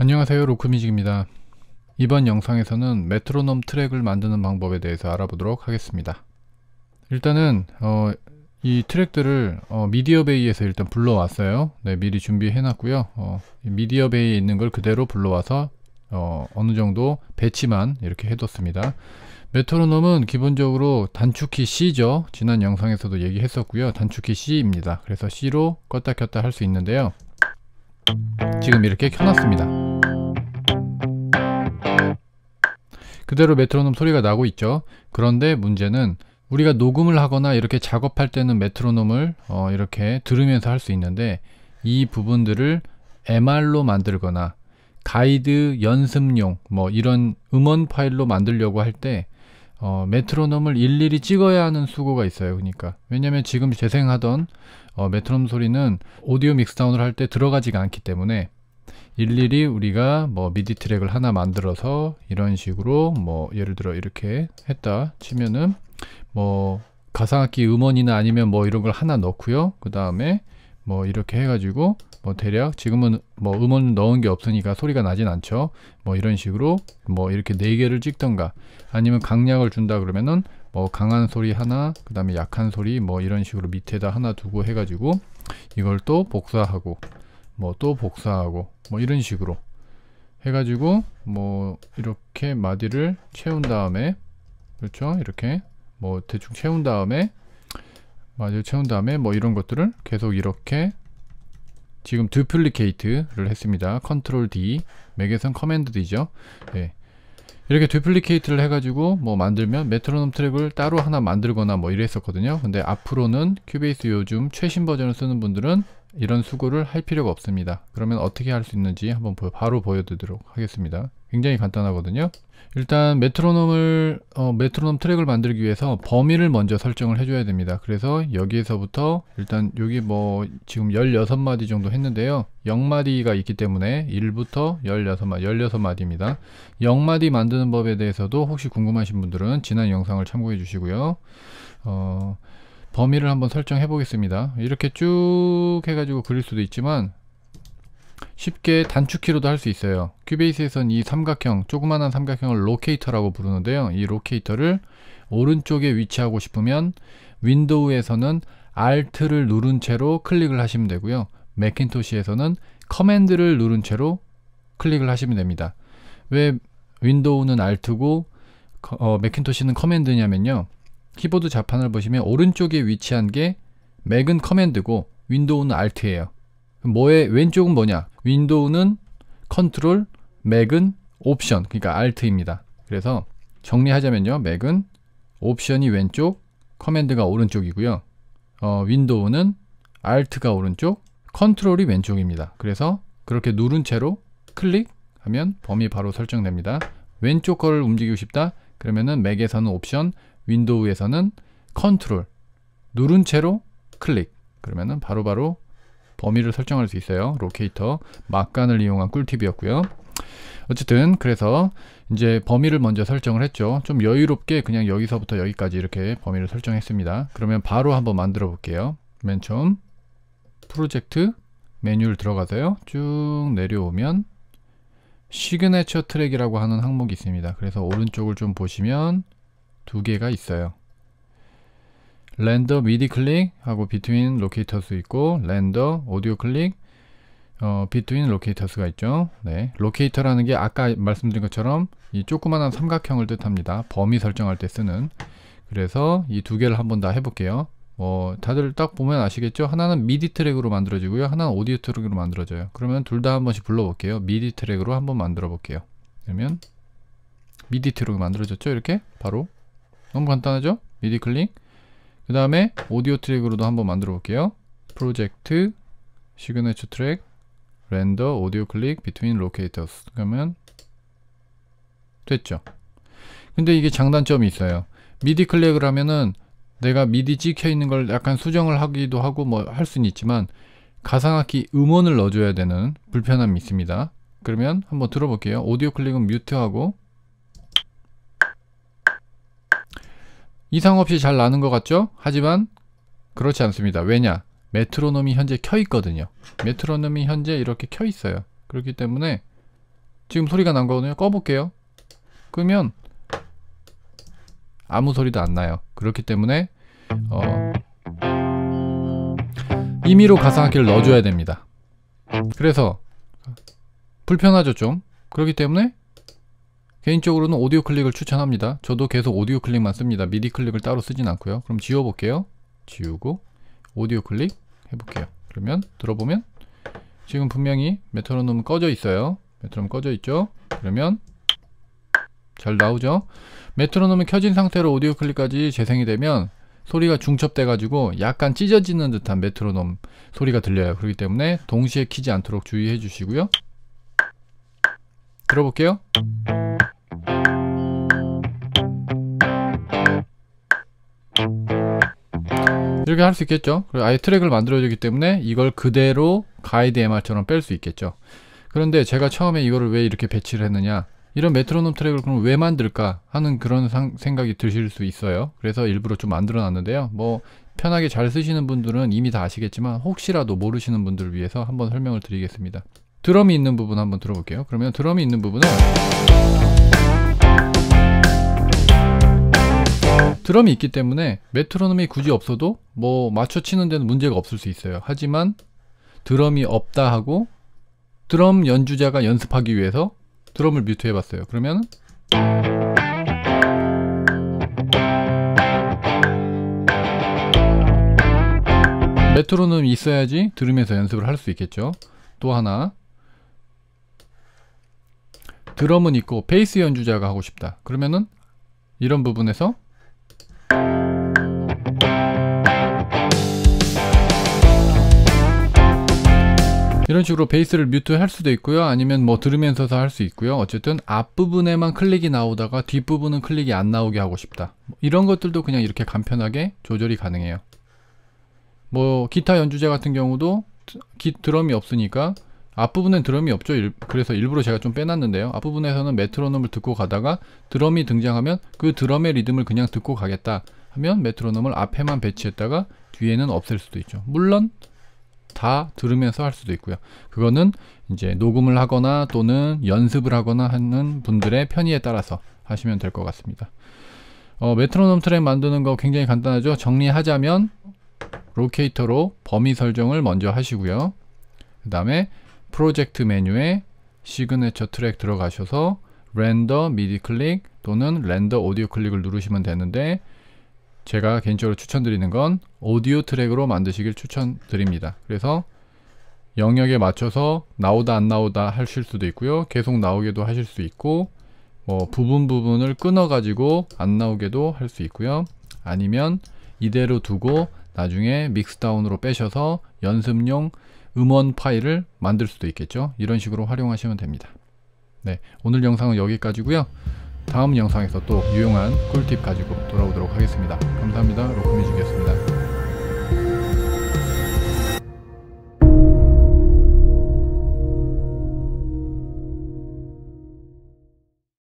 안녕하세요 로크뮤직입니다 이번 영상에서는 메트로놈 트랙을 만드는 방법에 대해서 알아보도록 하겠습니다 일단은 어, 이 트랙들을 어, 미디어베이에서 일단 불러왔어요 네, 미리 준비해 놨고요 어, 미디어베이에 있는 걸 그대로 불러와서 어, 어느 정도 배치만 이렇게 해뒀습니다 메트로놈은 기본적으로 단축키 C죠 지난 영상에서도 얘기했었고요 단축키 C입니다 그래서 C로 껐다 켰다 할 수 있는데요 지금 이렇게 켜놨습니다. 그대로 메트로놈 소리가 나고 있죠. 그런데 문제는 우리가 녹음을 하거나 이렇게 작업할 때는 메트로놈을 어 이렇게 들으면서 할 수 있는데 이 부분들을 MR로 만들거나 가이드 연습용 뭐 이런 음원 파일로 만들려고 할때 어, 메트로놈을 일일이 찍어야 하는 수고가 있어요. 그러니까 왜냐하면 지금 재생하던 어, 메트로놈 소리는 오디오 믹스다운을 할 때 들어가지가 않기 때문에 일일이 우리가 뭐 미디 트랙을 하나 만들어서 이런 식으로 뭐 예를 들어 이렇게 했다 치면은 뭐 가상악기 음원이나 아니면 뭐 이런 걸 하나 넣고요. 그 다음에 뭐 이렇게 해가지고 뭐 대략 지금은 뭐 음원 넣은 게 없으니까 소리가 나진 않죠 뭐 이런 식으로 뭐 이렇게 네 개를 찍던가 아니면 강약을 준다 그러면은 뭐 강한 소리 하나 그 다음에 약한 소리 뭐 이런 식으로 밑에다 하나 두고 해가지고 이걸 또 복사하고 뭐 또 복사하고 뭐 이런 식으로 해가지고 뭐 이렇게 마디를 채운 다음에 그렇죠 이렇게 뭐 대충 채운 다음에 마저 채운 다음에 뭐 이런 것들을 계속 이렇게 지금 듀플리케이트를 했습니다. 컨트롤 D 맥에선 커맨드 D죠. 네. 이렇게 듀플리케이트를 해가지고 뭐 만들면 메트로놈 트랙을 따로 하나 만들거나 뭐 이랬었거든요. 근데 앞으로는 큐베이스 요즘 최신 버전을 쓰는 분들은 이런 수고를 할 필요가 없습니다. 그러면 어떻게 할 수 있는지 한번 바로 보여드리도록 하겠습니다. 굉장히 간단하거든요 일단 메트로놈을 어, 메트로놈 트랙을 만들기 위해서 범위를 먼저 설정을 해줘야 됩니다 그래서 여기에서부터 일단 여기 뭐 지금 16마디 정도 했는데요 0마디가 있기 때문에 1부터 16마디, 16마디입니다 0마디 만드는 법에 대해서도 혹시 궁금하신 분들은 지난 영상을 참고해 주시고요 어, 범위를 한번 설정해 보겠습니다 이렇게 쭉 해가지고 그릴 수도 있지만 쉽게 단축키로도 할 수 있어요 큐베이스에선 이 삼각형 조그만한 삼각형을 로케이터라고 부르는데요 이 로케이터를 오른쪽에 위치하고 싶으면 윈도우에서는 Alt를 누른 채로 클릭을 하시면 되고요 맥킨토시에서는 커맨드를 누른 채로 클릭을 하시면 됩니다 왜 윈도우는 Alt고 어, 맥킨토시는 커맨드냐면요 키보드 자판을 보시면 오른쪽에 위치한 게 맥은 커맨드고 윈도우는 알트예요뭐에 왼쪽은 뭐냐 윈도우는 컨트롤, 맥은 옵션, 그러니까 alt입니다. 그래서 정리하자면요. 맥은 옵션이 왼쪽, 커맨드가 오른쪽이고요. 어, 윈도우는 alt가 오른쪽, 컨트롤이 왼쪽입니다. 그래서 그렇게 누른 채로 클릭하면 범위 바로 설정됩니다. 왼쪽 거를 움직이고 싶다? 그러면은 맥에서는 옵션, 윈도우에서는 컨트롤 누른 채로 클릭 그러면은 바로바로 바로 범위를 설정할 수 있어요. 로케이터 막간을 이용한 꿀팁이었고요. 어쨌든 그래서 이제 범위를 먼저 설정을 했죠. 좀 여유롭게 그냥 여기서부터 여기까지 이렇게 범위를 설정했습니다. 그러면 바로 한번 만들어 볼게요. 맨 처음 프로젝트 메뉴를 들어가서요. 쭉 내려오면 시그네처 트랙이라고 하는 항목이 있습니다. 그래서 오른쪽을 좀 보시면 두 개가 있어요. 랜더 미디 클릭 하고 비트윈 로케이터스 있고 랜더 오디오 클릭 어, 비트윈 로케이터스가 있죠. 네. 로케이터라는 게 아까 말씀드린 것처럼 이 조그만한 삼각형을 뜻합니다. 범위 설정할 때 쓰는. 그래서 이 두 개를 한번 다 해볼게요. 어, 다들 딱 보면 아시겠죠? 하나는 미디 트랙으로 만들어지고요. 하나는 오디오 트랙으로 만들어져요. 그러면 둘 다 한 번씩 불러볼게요. 미디 트랙으로 한번 만들어 볼게요. 그러면 미디 트랙으로 만들어졌죠? 이렇게 바로 너무 간단하죠? 미디 클릭 그 다음에 오디오 트랙으로도 한번 만들어 볼게요 프로젝트 시그네처 트랙 렌더 오디오 클릭 비트윈 로케이터스 그러면 됐죠 근데 이게 장단점이 있어요 미디 클릭을 하면은 내가 미디 찍혀 있는 걸 약간 수정을 하기도 하고 뭐 할 수는 있지만 가상악기 음원을 넣어줘야 되는 불편함이 있습니다 그러면 한번 들어볼게요 오디오 클릭은 뮤트하고 이상 없이 잘 나는 것 같죠? 하지만 그렇지 않습니다. 왜냐? 메트로놈이 현재 켜 있거든요. 메트로놈이 현재 이렇게 켜 있어요. 그렇기 때문에 지금 소리가 난 거거든요. 꺼볼게요. 끄면 아무 소리도 안 나요. 그렇기 때문에 어, 임의로 가상악기를 넣어줘야 됩니다. 그래서 불편하죠 좀. 그렇기 때문에 개인적으로는 오디오 클릭을 추천합니다. 저도 계속 오디오 클릭만 씁니다. 미디 클릭을 따로 쓰진 않고요. 그럼 지워볼게요. 지우고 오디오 클릭 해볼게요. 그러면 들어보면 지금 분명히 메트로놈은 꺼져 있어요. 메트로놈 꺼져 있죠? 그러면 잘 나오죠? 메트로놈이 켜진 상태로 오디오 클릭까지 재생이 되면 소리가 중첩돼가지고 약간 찢어지는 듯한 메트로놈 소리가 들려요. 그렇기 때문에 동시에 키지 않도록 주의해 주시고요. 들어볼게요. 이렇게 할 수 있겠죠 그리고 아예 트랙을 만들어 주기 때문에 이걸 그대로 가이드 MR처럼 뺄 수 있겠죠 그런데 제가 처음에 이거를 왜 이렇게 배치를 했느냐 이런 메트로놈 트랙을 그럼 왜 만들까 하는 그런 상, 생각이 드실 수 있어요 그래서 일부러 좀 만들어 놨는데요 뭐 편하게 잘 쓰시는 분들은 이미 다 아시겠지만 혹시라도 모르시는 분들을 위해서 한번 설명을 드리겠습니다 드럼이 있는 부분 한번 들어볼게요 그러면 드럼이 있는 부분은 드럼이 있기 때문에 메트로놈이 굳이 없어도 뭐 맞춰 치는 데는 문제가 없을 수 있어요. 하지만 드럼이 없다 하고 드럼 연주자가 연습하기 위해서 드럼을 뮤트 해봤어요. 그러면 메트로놈 이 있어야지 들으면서 연습을 할 수 있겠죠. 또 하나 드럼은 있고 베이스 연주자가 하고 싶다. 그러면은 이런 부분에서 이런 식으로 베이스를 뮤트할 수도 있고요. 아니면 뭐 들으면서서 할 수 있고요. 어쨌든 앞부분에만 클릭이 나오다가 뒷부분은 클릭이 안 나오게 하고 싶다. 뭐 이런 것들도 그냥 이렇게 간편하게 조절이 가능해요. 뭐 기타 연주자 같은 경우도 기, 드럼이 없으니까 앞부분엔 드럼이 없죠. 일, 그래서 일부러 제가 좀 빼놨는데요. 앞부분에서는 메트로놈을 듣고 가다가 드럼이 등장하면 그 드럼의 리듬을 그냥 듣고 가겠다 하면 메트로놈을 앞에만 배치했다가 뒤에는 없앨 수도 있죠. 물론 다 들으면서 할 수도 있고요. 그거는 이제 녹음을 하거나 또는 연습을 하거나 하는 분들의 편의에 따라서 하시면 될 것 같습니다. 어, 메트로놈 트랙 만드는 거 굉장히 간단하죠. 정리하자면 로케이터로 범위 설정을 먼저 하시고요. 그 다음에 프로젝트 메뉴에 시그네처 트랙 들어가셔서 렌더 미디 클릭 또는 렌더 오디오 클릭을 누르시면 되는데 제가 개인적으로 추천드리는 건 오디오 트랙으로 만드시길 추천드립니다. 그래서 영역에 맞춰서 나오다 안 나오다 하실 수도 있고요. 계속 나오게도 하실 수 있고 뭐 부분 부분을 끊어 가지고 안 나오게도 할 수 있고요. 아니면 이대로 두고 나중에 믹스다운으로 빼셔서 연습용 음원 파일을 만들 수도 있겠죠. 이런 식으로 활용하시면 됩니다. 네, 오늘 영상은 여기까지고요. 다음 영상에서 또 유용한 꿀팁 가지고 돌아오도록 하겠습니다. 감사합니다. 로크뮤직이었습니다.